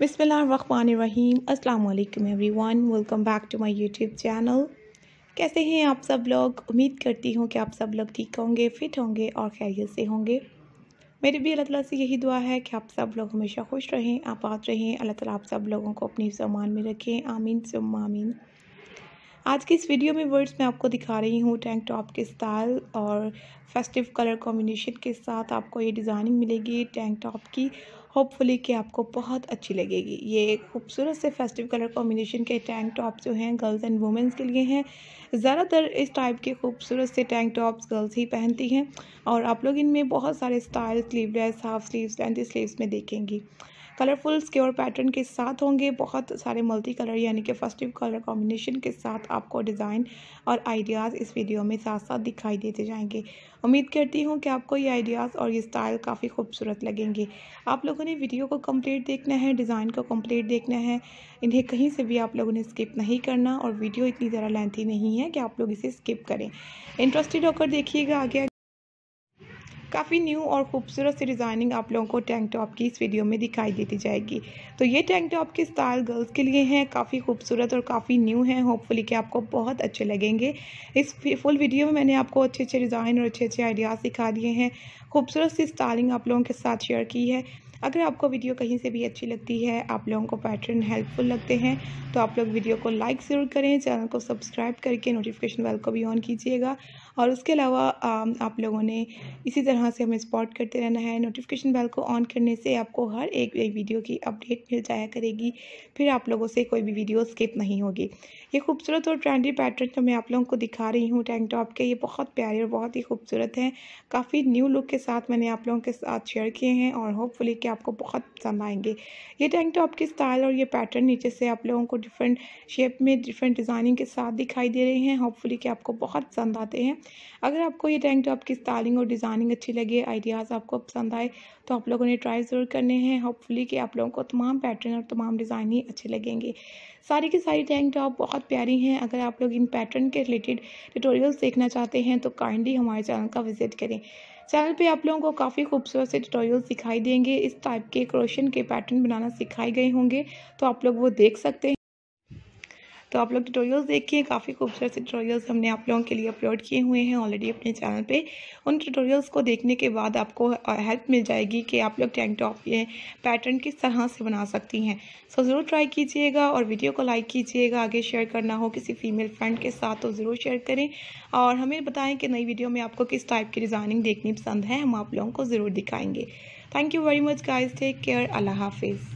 बिसमीम अल्लाम everyone welcome back to my YouTube channel कैसे हैं आप सब लोग उम्मीद करती हूँ कि आप सब लोग ठीक होंगे फिट होंगे और खैरियत से होंगे मेरी भी अल्लाह तला से यही दुआ है कि आप सब लोग हमेशा खुश रहें आबाद रहें अल्लाह ताला आप सब लोगों को अपनी सामान में रखें आमीन सुम आमीन आज की इस वीडियो में वर्ड्स मैं आपको दिखा रही हूँ टैंक टॉप के स्टाइल और फेस्टिव कलर कॉम्बिनेशन के साथ आपको ये डिज़ाइनिंग मिलेगी टैंक टॉप की होपफुली कि आपको बहुत अच्छी लगेगी ये खूबसूरत से फेस्टिव कलर कॉम्बिनेशन के टैंक टॉप जो हैं गर्ल्स एंड वुमेंस के लिए हैं ज़्यादातर इस टाइप के खूबसूरत से टैंक टॉप्स गर्ल्स ही पहनती हैं और आप लोग इनमें बहुत सारे style sleeveless half sleeves length sleeves में देखेंगी कलरफुल स्क्योर पैटर्न के साथ होंगे बहुत सारे मल्टी कलर यानी कि फर्स्टिव कलर कॉम्बिनेशन के साथ आपको डिज़ाइन और आइडियाज़ इस वीडियो में साथ साथ दिखाई देते जाएंगे उम्मीद करती हूँ कि आपको ये आइडियाज़ और ये स्टाइल काफ़ी खूबसूरत लगेंगे आप लोगों ने वीडियो को कम्प्लीट देखना है डिज़ाइन को कम्प्लीट देखना है इन्हें कहीं से भी आप लोगों ने स्किप नहीं करना और वीडियो इतनी ज़रा लेंथी नहीं है कि आप लोग इसे स्किप करें इंटरेस्टेड होकर देखिएगा आगे काफ़ी न्यू और खूबसूरत सी डिज़ाइनिंग आप लोगों को टैंक टॉप की इस वीडियो में दिखाई देती जाएगी तो ये टैंक टॉप के स्टाइल गर्ल्स के लिए हैं काफ़ी खूबसूरत और काफ़ी न्यू हैं होपफुली कि आपको बहुत अच्छे लगेंगे इस फुल वीडियो में मैंने आपको अच्छे अच्छे डिज़ाइन और अच्छे अच्छे आइडियाज़ दिखा दिए हैं खूबसूरत सी स्टाइलिंग आप लोगों के साथ शेयर की है अगर आपको वीडियो कहीं से भी अच्छी लगती है आप लोगों को पैटर्न हेल्पफुल लगते हैं तो आप लोग वीडियो को लाइक ज़रूर करें चैनल को सब्सक्राइब करके नोटिफिकेशन बेल को भी ऑन कीजिएगा और उसके अलावा आप लोगों ने इसी तरह से हमें सपोर्ट करते रहना है नोटिफिकेशन बेल को ऑन करने से आपको हर एक वीडियो की अपडेट मिल जाया करेगी फिर आप लोगों से कोई भी वीडियो स्किप नहीं होगी ये खूबसूरत और ट्रेंडी पैटर्न जो मैं आप लोगों को दिखा रही हूँ टैंक टॉप के ये बहुत प्यारे और बहुत ही खूबसूरत हैं काफ़ी न्यू लुक के साथ मैंने आप लोगों के साथ शेयर किए हैं और होपफुली कि आपको बहुत पसंद आएंगे ये टैंक टॉप की स्टाइल और ये पैटर्न नीचे से आप लोगों को डिफरेंट शेप में डिफरेंट डिज़ाइनिंग के साथ दिखाई दे रहे हैं होपफुली कि आपको बहुत पसंद आते हैं अगर आपको ये टैंक टॉप की स्टाइलिंग और डिज़ाइनिंग अच्छी लगे आइडियाज़ आपको पसंद आए तो आप लोगों ने ट्राई ज़रूर करने हैं होपफुली कि आप लोगों को तमाम पैटर्न और तमाम डिज़ाइन ही अच्छे लगेंगे सारी की सारी टैंक टॉप बहुत प्यारी हैं अगर आप लोग इन पैटर्न के रिलेटेड ट्यूटोरियल्स देखना चाहते हैं तो काइंडली हमारे चैनल का विज़िट करें चैनल पे आप लोगों को काफ़ी खूबसूरत से ट्यूटोरियल्स दिखाई देंगे इस टाइप के क्रोशन के पैटर्न बनाना सिखाए गए होंगे तो आप लोग वो देख सकते हैं तो आप लोग ट्यूटोरियल्स देखिए काफ़ी खूबसूरत से ट्यूटोरियल्स हमने आप लोगों के लिए अपलोड किए हुए हैं ऑलरेडी अपने चैनल पे उन ट्यूटोरियल्स को देखने के बाद आपको हेल्प मिल जाएगी कि आप लोग टैंक टॉप ये पैटर्न किस तरह से बना सकती हैं सो ज़रूर ट्राई कीजिएगा और वीडियो को लाइक कीजिएगा आगे शेयर करना हो किसी फीमेल फ्रेंड के साथ तो ज़रूर शेयर करें और हमें बताएँ कि नई वीडियो में आपको किस टाइप की डिज़ाइनिंग देखनी पसंद है हम आप लोगों को ज़रूर दिखाएंगे thank you very much guys take care अल्लाह हाफिज़